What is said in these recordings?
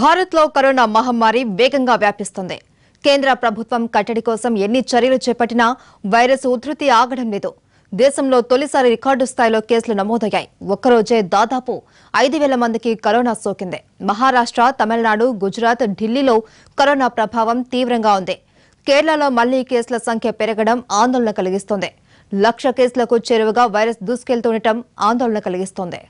భారత్లో కరోనా మహమ్మారి వేగంగా వ్యాపిస్తుంది కేంద్ర ప్రభుత్వం కట్టడి కోసం ఎన్ని చర్యలు చేపట్టినా వైరస్ ఉధృతి ఆగడం లేదు దేశంలో తొలిసారి రికార్డు స్థాయిలో కేసులు నమోదయ్యాయి ఒక్కరోజే దాదాపు ఐదు వేల మందికి కరోనా సోకింది మహారాష్ట్ర తమిళనాడు గుజరాత్ ఢిల్లీలో కరోనా ప్రభావం తీవ్రంగా ఉంది కేరళలో మళ్లీ కేసుల సంఖ్య పెరగడం ఆందోళన కలిగిస్తోంది లక్ష కేసులకు చేరువగా వైరస్ దూసుకెళ్తుండటం ఆందోళన కలిగిస్తోంది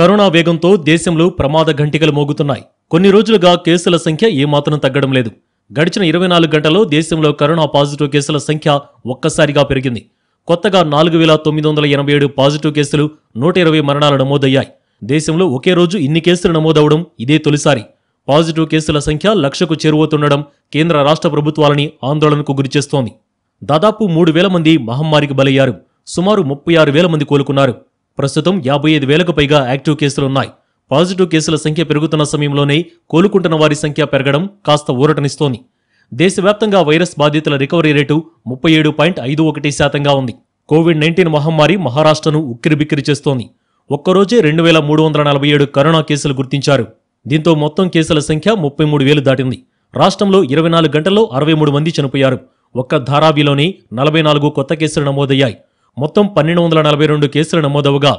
కరోనా వేగంతో దేశంలో ప్రమాద ఘంటికలు మోగుతున్నాయి కొన్ని రోజులుగా కేసుల సంఖ్య ఏమాత్రం తగ్గడం లేదు గడిచిన ఇరవై నాలుగు గంటల్లో దేశంలో కరోనా పాజిటివ్ కేసుల సంఖ్య ఒక్కసారిగా పెరిగింది కొత్తగా నాలుగు వేల తొమ్మిది వందల ఎనభై ఏడు పాజిటివ్ కేసులు నూట ఇరవై మరణాలు నమోదయ్యాయి దేశంలో ఒకే రోజు ఇన్ని కేసులు నమోదవడం ఇదే తొలిసారి పాజిటివ్ కేసుల సంఖ్య లక్షకు చేరువవుతుండడం కేంద్ర రాష్ట్ర ప్రభుత్వాలని ఆందోళనకు గురిచేస్తోంది దాదాపు మూడు వేల మంది మహమ్మారికి బలయ్యారు సుమారు ముప్పై ఆరు వేల మంది కోలుకున్నారు ప్రస్తుతం యాభై ఐదు వేలకు పైగా యాక్టివ్ కేసులున్నాయి పాజిటివ్ కేసుల సంఖ్య పెరుగుతున్న సమయంలోనే కోలుకుంటున్న వారి సంఖ్య పెరగడం కాస్త ఊరటనిస్తోంది దేశవ్యాప్తంగా వైరస్ బాధితుల రికవరీ రేటు ముప్పై ఏడు పాయింట్ ఐదు ఒకటి శాతంగా ఉంది కోవిడ్ నైన్టీన్ మహమ్మారి మహారాష్ట్రను ఉక్కిరిబిక్కిరి చేస్తోంది ఒక్కరోజే రెండు వేల మూడు వందల నలభై ఏడు కరోనా కేసులు గుర్తించారు దీంతో మొత్తం కేసుల సంఖ్య ముప్పై మూడు వేలు దాటింది రాష్ట్రంలో ఇరవై నాలుగు గంటల్లో అరవై మూడు మంది చనిపోయారు ఒక్క ధారావిలోని నలభై నాలుగు కొత్త కేసులు నమోదయ్యాయి మొత్తం పన్నెండు వందల నలభై రెండు కేసులు నమోదవగా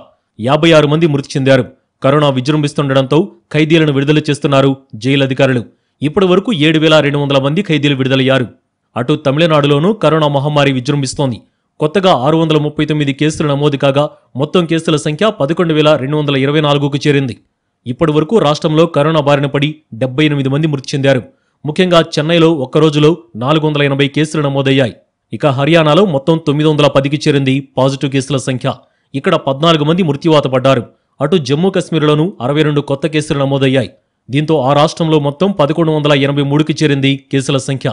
యాభై ఆరు మంది మృతి చెందారు కరోనా విజృంభిస్తుండటంతో ఖైదీలను విడుదల చేస్తున్నారు జైలు అధికారులు ఇప్పటి వరకు ఏడు వేల రెండు వందల మంది ఖైదీలు విడుదలయ్యారు అటు తమిళనాడులోనూ కరోనా మహమ్మారి విజృంభిస్తోంది కొత్తగా ఆరు వందల ముప్పై తొమ్మిది కేసులు నమోదు కాగా మొత్తం కేసుల సంఖ్య పదకొండు వేల రెండు వందల ఇరవై నాలుగుకు చేరింది ఇప్పటి వరకు రాష్ట్రంలో కరోనా బారిన పడి డెబ్బై ఎనిమిది మంది మృతి చెందారు ముఖ్యంగా చెన్నైలో ఒక్కరోజులో నాలుగు వందల ఎనభై కేసులు నమోదయ్యాయి ఇక హర్యానాలో మొత్తం తొమ్మిది వందల పదికి చేరింది పాజిటివ్ కేసుల సంఖ్య ఇక్కడ పద్నాలుగు మంది మృత్యువాత పడ్డారు అటు జమ్మూ కశ్మీర్లోను అరవై రెండు కొత్త కేసులు నమోదయ్యాయి దీంతో ఆ రాష్ట్రంలో మొత్తం పదకొండు వందల ఎనభై మూడుకి చేరింది కేసుల సంఖ్య